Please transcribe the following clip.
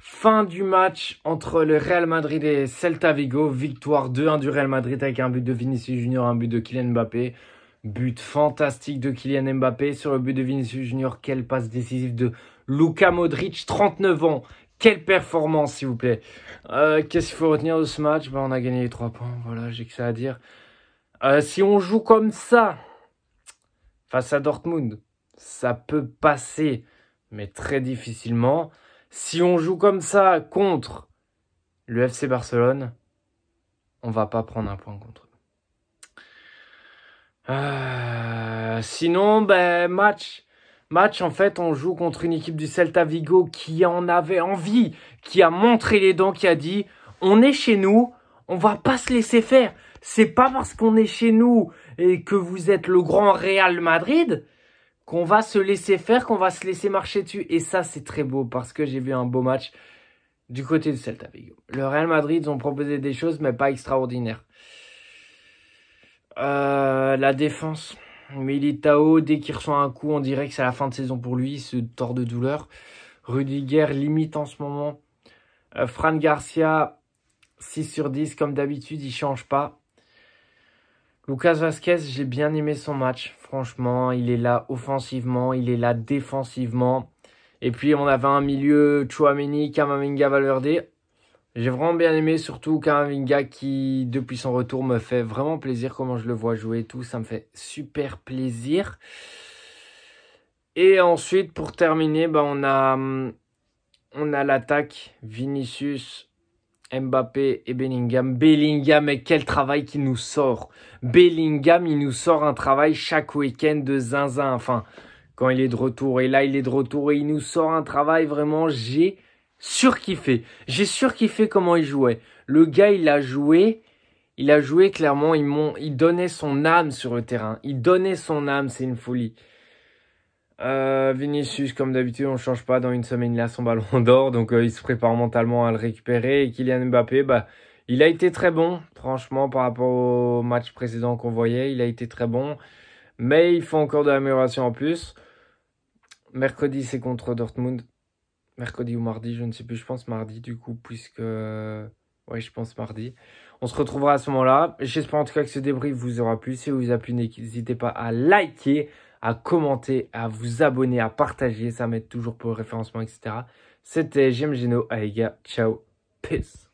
Fin du match entre le Real Madrid et Celta Vigo. Victoire 2-1 du Real Madrid avec un but de Vinicius Junior, un but de Kylian Mbappé. But fantastique de Kylian Mbappé sur le but de Vinicius Junior. Quelle passe décisive de Luka Modric, 39 ans. Quelle performance, s'il vous plaît. Euh, qu'est-ce qu'il faut retenir de ce match ben, On a gagné les 3 points. Voilà, j'ai que ça à dire. Euh, si on joue comme ça face à Dortmund, ça peut passer, mais très difficilement. Si on joue comme ça contre le FC Barcelone, on va pas prendre un point contre eux. sinon, ben, match. Match, en fait, on joue contre une équipe du Celta Vigo qui en avait envie, qui a montré les dents, qui a dit on est chez nous, on va pas se laisser faire. C'est pas parce qu'on est chez nous et que vous êtes le grand Real Madrid qu'on va se laisser faire, qu'on va se laisser marcher dessus. Et ça, c'est très beau parce que j'ai vu un beau match du côté de Celta Vigo. Le Real Madrid, ils ont proposé des choses, mais pas extraordinaires. Euh, la défense. Militao, dès qu'il reçoit un coup, on dirait que c'est la fin de saison pour lui, ce se tord de douleur. Rudiger limite en ce moment. Euh, Fran Garcia, 6 sur 10, comme d'habitude, il change pas. Lucas Vasquez, j'ai bien aimé son match. Franchement, il est là offensivement, il est là défensivement. Et puis, on avait un milieu Chouameni, Kamavinga, Valverde. J'ai vraiment bien aimé, surtout Kamavinga qui, depuis son retour, me fait vraiment plaisir comment je le vois jouer et tout. Ça me fait super plaisir. Et ensuite, pour terminer, bah, on a, hum, on a l'attaque Vinicius, Mbappé et Bellingham. Bellingham, mais quel travail qui nous sort. Bellingham, il nous sort un travail chaque week-end de zinzin. Enfin, quand il est de retour. Et là, il est de retour et il nous sort un travail vraiment, j'ai surkiffé. J'ai surkiffé comment il jouait. Le gars, il a joué. Il a joué clairement, il, il donnait son âme sur le terrain. Il donnait son âme, c'est une folie. Euh, Vinicius, comme d'habitude, on change pas. Dans une semaine, il a son ballon d'or, donc euh, il se prépare mentalement à le récupérer. Et Kylian Mbappé, bah, il a été très bon, franchement, par rapport au match précédent qu'on voyait. Il a été très bon, mais il faut encore de l'amélioration en plus. Mercredi, c'est contre Dortmund. Mercredi ou mardi, je ne sais plus. Je pense mardi, du coup, puisque... Euh, ouais, je pense mardi. On se retrouvera à ce moment-là. J'espère en tout cas que ce débrief vous aura plu. Si vous a plu, n'hésitez pas à liker, à commenter, à vous abonner, à partager. Ça m'aide toujours pour le référencement, etc. C'était Jim Geno. Allez, gars, ciao. Peace.